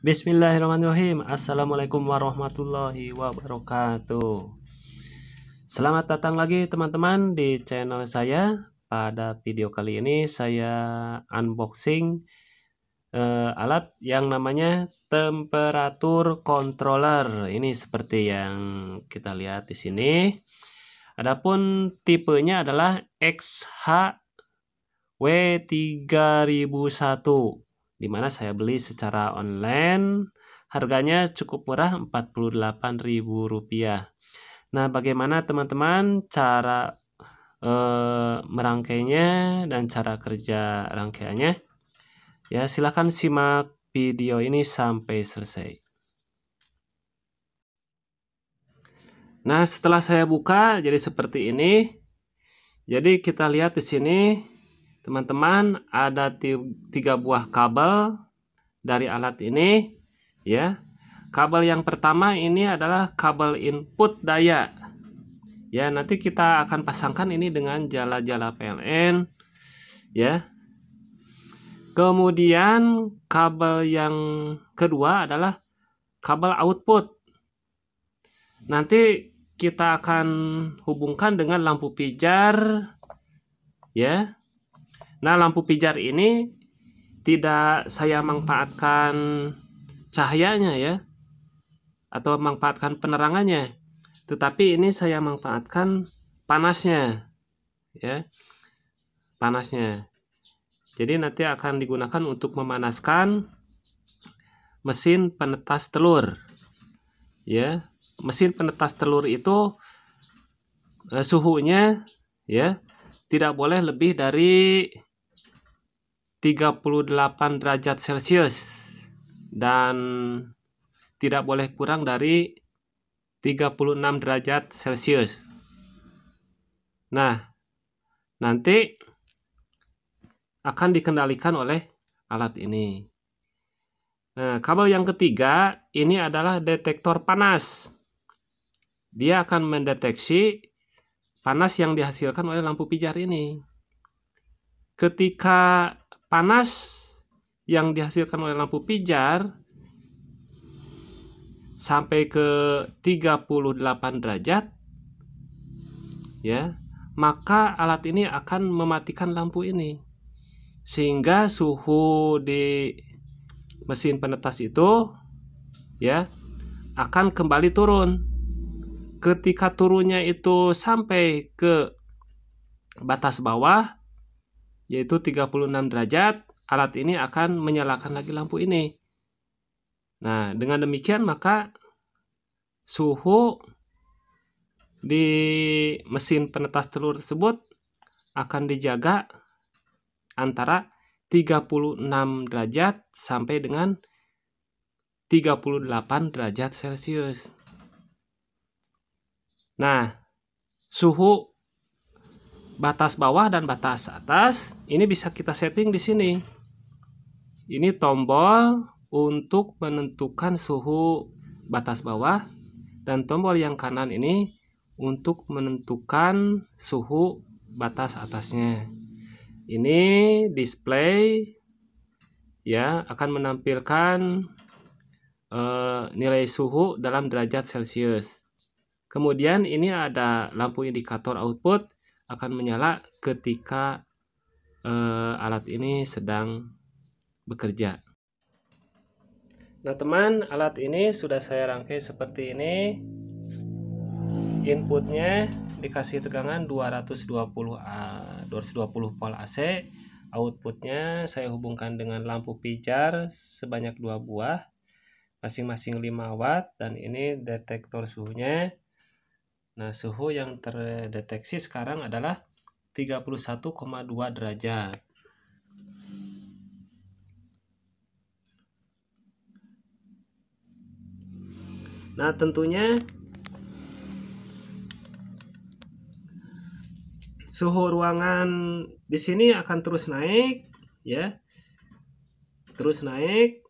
Bismillahirrahmanirrahim Assalamualaikum warahmatullahi wabarakatuh Selamat datang lagi teman-teman di channel saya Pada video kali ini saya unboxing uh, alat yang namanya temperatur controller Ini seperti yang kita lihat di sini Adapun tipenya adalah XH W3001 di mana saya beli secara online. Harganya cukup murah Rp48.000. Nah, bagaimana teman-teman cara e, merangkainya dan cara kerja rangkaiannya? Ya, silahkan simak video ini sampai selesai. Nah, setelah saya buka jadi seperti ini. Jadi kita lihat di sini teman-teman ada tiga buah kabel dari alat ini ya kabel yang pertama ini adalah kabel input daya ya nanti kita akan pasangkan ini dengan jala-jala PLN ya kemudian kabel yang kedua adalah kabel output nanti kita akan hubungkan dengan lampu pijar ya Nah, lampu pijar ini tidak saya manfaatkan cahayanya ya atau manfaatkan penerangannya. Tetapi ini saya manfaatkan panasnya ya. Panasnya. Jadi nanti akan digunakan untuk memanaskan mesin penetas telur. Ya, mesin penetas telur itu eh, suhunya ya tidak boleh lebih dari 38 derajat Celcius dan tidak boleh kurang dari 36 derajat Celcius. Nah, nanti akan dikendalikan oleh alat ini. Nah, kabel yang ketiga ini adalah detektor panas. Dia akan mendeteksi panas yang dihasilkan oleh lampu pijar ini. Ketika panas yang dihasilkan oleh lampu pijar sampai ke 38 derajat ya maka alat ini akan mematikan lampu ini sehingga suhu di mesin penetas itu ya akan kembali turun ketika turunnya itu sampai ke batas bawah yaitu 36 derajat, alat ini akan menyalakan lagi lampu ini. Nah, dengan demikian maka suhu di mesin penetas telur tersebut akan dijaga antara 36 derajat sampai dengan 38 derajat Celcius. Nah, suhu batas bawah dan batas atas ini bisa kita setting di sini ini tombol untuk menentukan suhu batas bawah dan tombol yang kanan ini untuk menentukan suhu batas atasnya ini display ya akan menampilkan eh, nilai suhu dalam derajat celcius kemudian ini ada lampu indikator output akan menyala ketika uh, alat ini sedang bekerja. Nah teman, alat ini sudah saya rangkai seperti ini. Inputnya dikasih tegangan 220 A, 220 volt AC. Outputnya saya hubungkan dengan lampu pijar sebanyak dua buah, masing-masing 5 watt dan ini detektor suhunya Nah, suhu yang terdeteksi sekarang adalah 31,2 derajat. Nah, tentunya suhu ruangan di sini akan terus naik ya. Terus naik.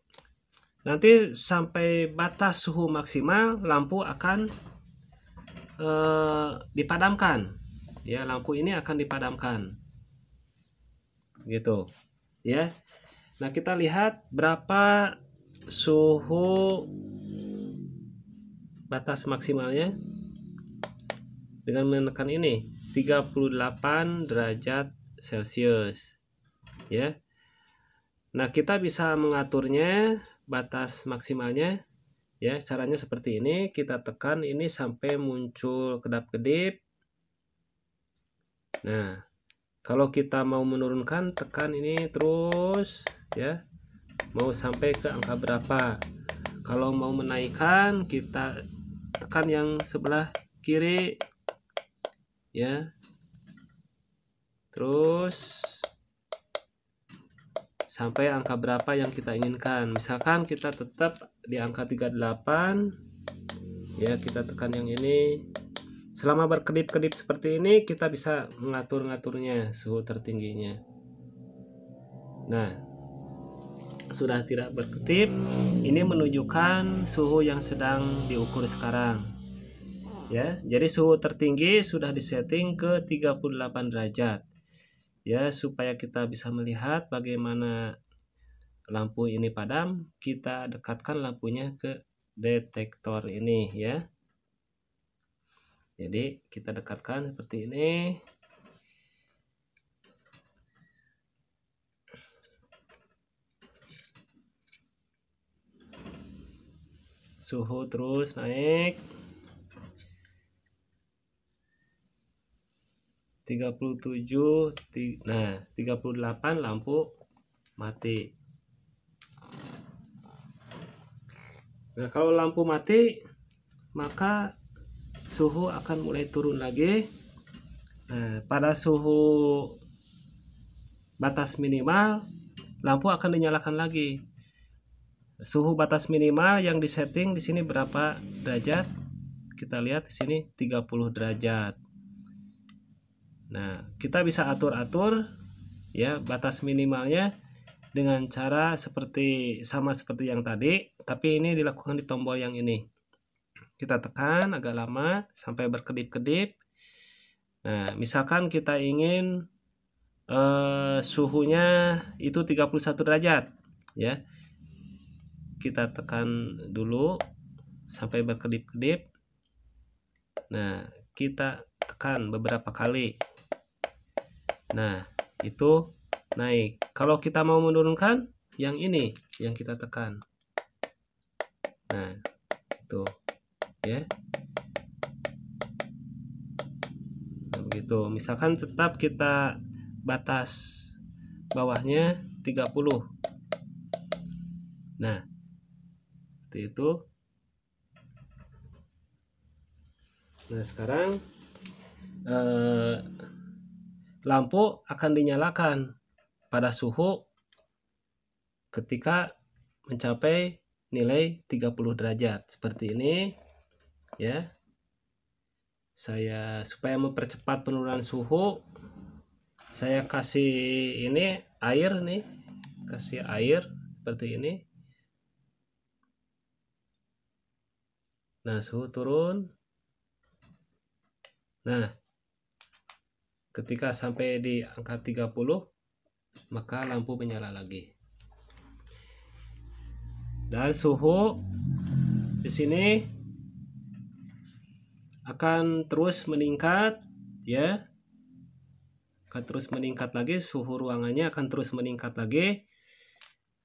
Nanti sampai batas suhu maksimal lampu akan Eh, dipadamkan ya lampu ini akan dipadamkan gitu ya nah kita lihat berapa suhu batas maksimalnya dengan menekan ini 38 derajat celcius ya nah kita bisa mengaturnya batas maksimalnya ya caranya seperti ini kita tekan ini sampai muncul kedap-kedip nah kalau kita mau menurunkan tekan ini terus ya mau sampai ke angka berapa kalau mau menaikkan kita tekan yang sebelah kiri ya terus sampai angka berapa yang kita inginkan misalkan kita tetap di angka 38 ya kita tekan yang ini selama berkedip-kedip seperti ini kita bisa mengatur-ngaturnya suhu tertingginya nah sudah tidak berkedip ini menunjukkan suhu yang sedang diukur sekarang ya jadi suhu tertinggi sudah disetting ke 38 derajat ya supaya kita bisa melihat bagaimana lampu ini padam, kita dekatkan lampunya ke detektor ini ya. Jadi kita dekatkan seperti ini. Suhu terus naik. 37 nah 38 lampu mati Nah, kalau lampu mati, maka suhu akan mulai turun lagi. Nah, pada suhu batas minimal, lampu akan dinyalakan lagi. Suhu batas minimal yang disetting di sini berapa derajat? Kita lihat di sini 30 derajat. Nah, kita bisa atur-atur ya batas minimalnya dengan cara seperti sama seperti yang tadi tapi ini dilakukan di tombol yang ini kita tekan agak lama sampai berkedip-kedip nah misalkan kita ingin eh, suhunya itu 31 derajat ya kita tekan dulu sampai berkedip-kedip nah kita tekan beberapa kali nah itu naik kalau kita mau menurunkan yang ini yang kita tekan nah tuh ya nah, begitu misalkan tetap kita batas bawahnya 30 nah seperti itu nah sekarang eh, lampu akan dinyalakan pada suhu ketika mencapai nilai 30 derajat seperti ini ya saya supaya mempercepat penurunan suhu saya kasih ini air nih kasih air seperti ini nah suhu turun nah ketika sampai di angka 30 maka lampu menyala lagi dan suhu di sini akan terus meningkat ya akan terus meningkat lagi suhu ruangannya akan terus meningkat lagi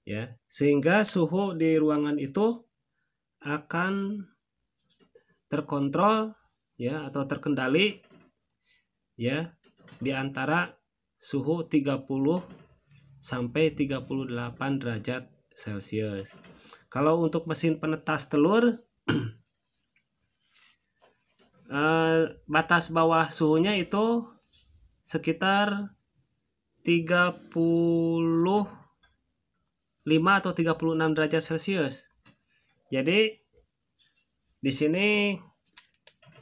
ya sehingga suhu di ruangan itu akan terkontrol ya atau terkendali ya di antara suhu 30 sampai 38 derajat Celsius. Kalau untuk mesin penetas telur eh, batas bawah suhunya itu sekitar 35 atau 36 derajat Celcius. Jadi di sini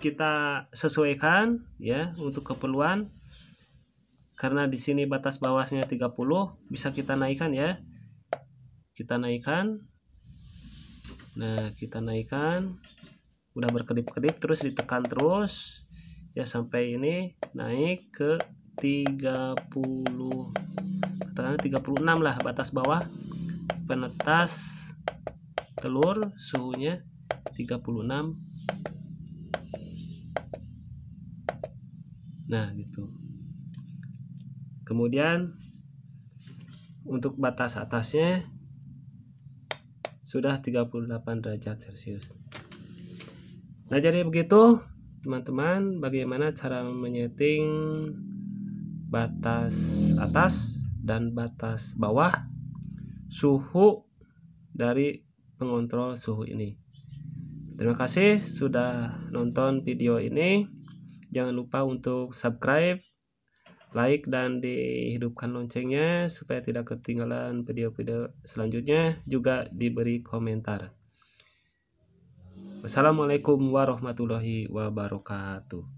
kita sesuaikan ya untuk keperluan karena di sini batas bawahnya 30 bisa kita naikkan ya kita naikkan nah kita naikkan udah berkedip-kedip terus ditekan terus ya sampai ini naik ke 30 katakanlah 36 lah batas bawah penetas telur suhunya 36 nah gitu kemudian untuk batas atasnya sudah 38 derajat Celcius. Nah, jadi begitu teman-teman bagaimana cara menyeting batas atas dan batas bawah suhu dari pengontrol suhu ini. Terima kasih sudah nonton video ini. Jangan lupa untuk subscribe like dan dihidupkan loncengnya supaya tidak ketinggalan video-video selanjutnya juga diberi komentar. Wassalamualaikum warahmatullahi wabarakatuh.